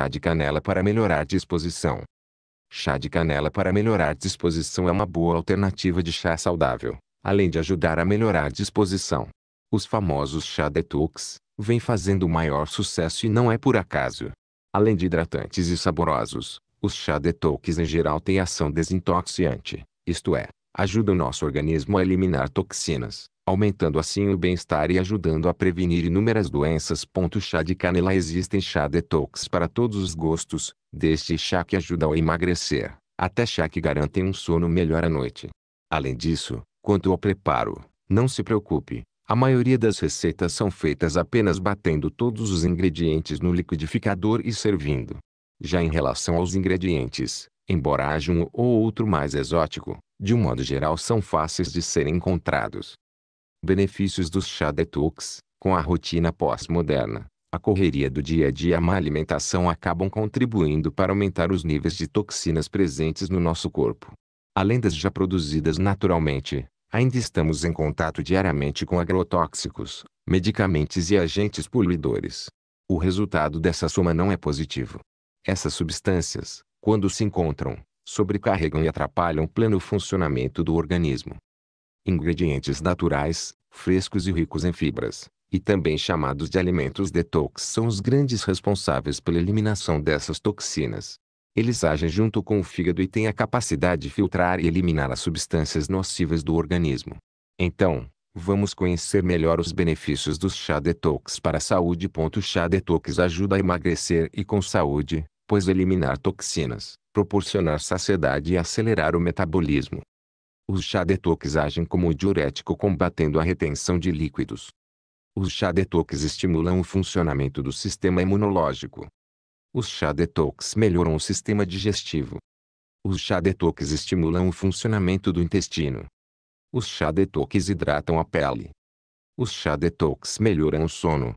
Chá de canela para melhorar disposição. Chá de canela para melhorar disposição é uma boa alternativa de chá saudável, além de ajudar a melhorar disposição. Os famosos chá detox vêm fazendo o maior sucesso e não é por acaso. Além de hidratantes e saborosos, os chá detox em geral têm ação desintoxiante, isto é, ajuda o nosso organismo a eliminar toxinas, aumentando assim o bem-estar e ajudando a prevenir inúmeras doenças. Chá de canela Existem chá detox para todos os gostos, deste chá que ajuda a emagrecer, até chá que garantem um sono melhor à noite. Além disso, quanto ao preparo, não se preocupe, a maioria das receitas são feitas apenas batendo todos os ingredientes no liquidificador e servindo. Já em relação aos ingredientes, embora haja um ou outro mais exótico, de um modo geral são fáceis de serem encontrados benefícios dos chá detox, com a rotina pós-moderna, a correria do dia a dia e a má alimentação acabam contribuindo para aumentar os níveis de toxinas presentes no nosso corpo. Além das já produzidas naturalmente, ainda estamos em contato diariamente com agrotóxicos, medicamentos e agentes poluidores. O resultado dessa soma não é positivo. Essas substâncias, quando se encontram, sobrecarregam e atrapalham o pleno funcionamento do organismo ingredientes naturais, frescos e ricos em fibras, e também chamados de alimentos detox são os grandes responsáveis pela eliminação dessas toxinas. Eles agem junto com o fígado e têm a capacidade de filtrar e eliminar as substâncias nocivas do organismo. Então, vamos conhecer melhor os benefícios do chá detox para a saúde. O chá detox ajuda a emagrecer e com saúde, pois eliminar toxinas, proporcionar saciedade e acelerar o metabolismo. Os chá detox agem como um diurético combatendo a retenção de líquidos. Os chá detox estimulam o funcionamento do sistema imunológico. Os chá detox melhoram o sistema digestivo. Os chá detox estimulam o funcionamento do intestino. Os chá detox hidratam a pele. Os chá detox melhoram o sono.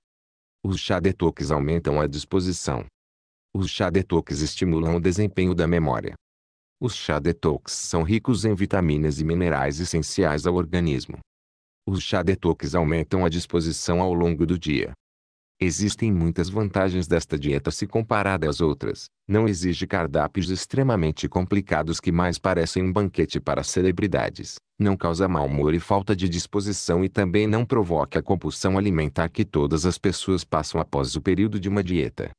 Os chá detox aumentam a disposição. Os chá detox estimulam o desempenho da memória. Os chá detox são ricos em vitaminas e minerais essenciais ao organismo. Os chá detox aumentam a disposição ao longo do dia. Existem muitas vantagens desta dieta se comparada às outras. Não exige cardápios extremamente complicados que mais parecem um banquete para celebridades. Não causa mau humor e falta de disposição e também não provoca a compulsão alimentar que todas as pessoas passam após o período de uma dieta.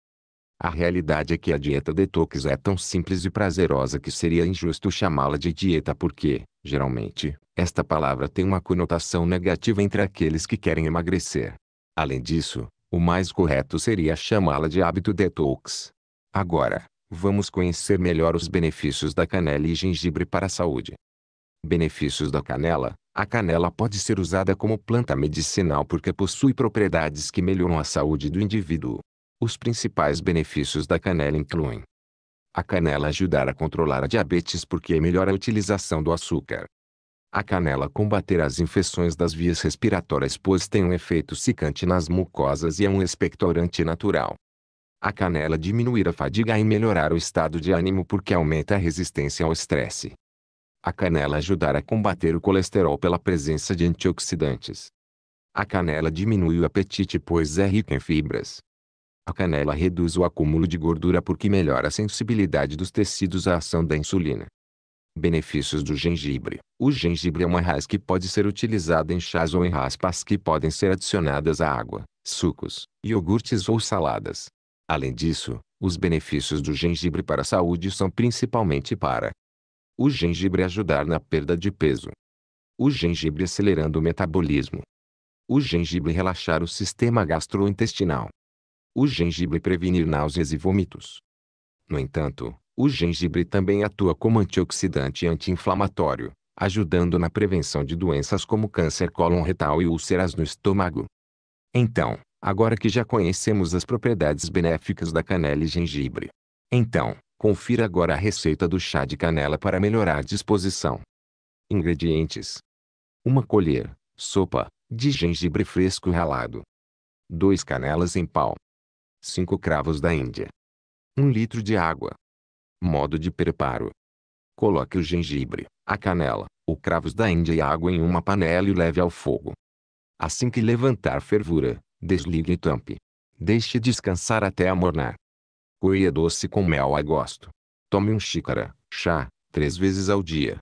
A realidade é que a dieta detox é tão simples e prazerosa que seria injusto chamá-la de dieta porque, geralmente, esta palavra tem uma conotação negativa entre aqueles que querem emagrecer. Além disso, o mais correto seria chamá-la de hábito detox. Agora, vamos conhecer melhor os benefícios da canela e gengibre para a saúde. Benefícios da canela: A canela pode ser usada como planta medicinal porque possui propriedades que melhoram a saúde do indivíduo, os principais benefícios da canela incluem a canela ajudar a controlar a diabetes porque é melhora a utilização do açúcar. A canela combater as infecções das vias respiratórias pois tem um efeito secante nas mucosas e é um expectorante natural. A canela diminuir a fadiga e melhorar o estado de ânimo porque aumenta a resistência ao estresse. A canela ajudar a combater o colesterol pela presença de antioxidantes. A canela diminui o apetite pois é rica em fibras. A canela reduz o acúmulo de gordura porque melhora a sensibilidade dos tecidos à ação da insulina. Benefícios do gengibre. O gengibre é uma raiz que pode ser utilizada em chás ou em raspas que podem ser adicionadas à água, sucos, iogurtes ou saladas. Além disso, os benefícios do gengibre para a saúde são principalmente para o gengibre ajudar na perda de peso, o gengibre acelerando o metabolismo, o gengibre relaxar o sistema gastrointestinal, o gengibre prevenir náuseas e vômitos. No entanto, o gengibre também atua como antioxidante e anti-inflamatório, ajudando na prevenção de doenças como câncer colon-retal e úlceras no estômago. Então, agora que já conhecemos as propriedades benéficas da canela e gengibre, então, confira agora a receita do chá de canela para melhorar a disposição. Ingredientes: 1 colher, sopa, de gengibre fresco ralado. 2 canelas em pau. 5 cravos da Índia. 1 litro de água. Modo de preparo. Coloque o gengibre, a canela, o cravos da Índia e a água em uma panela e leve ao fogo. Assim que levantar fervura, desligue e tampe. Deixe descansar até amornar. Coia doce com mel a gosto. Tome um xícara, chá, três vezes ao dia,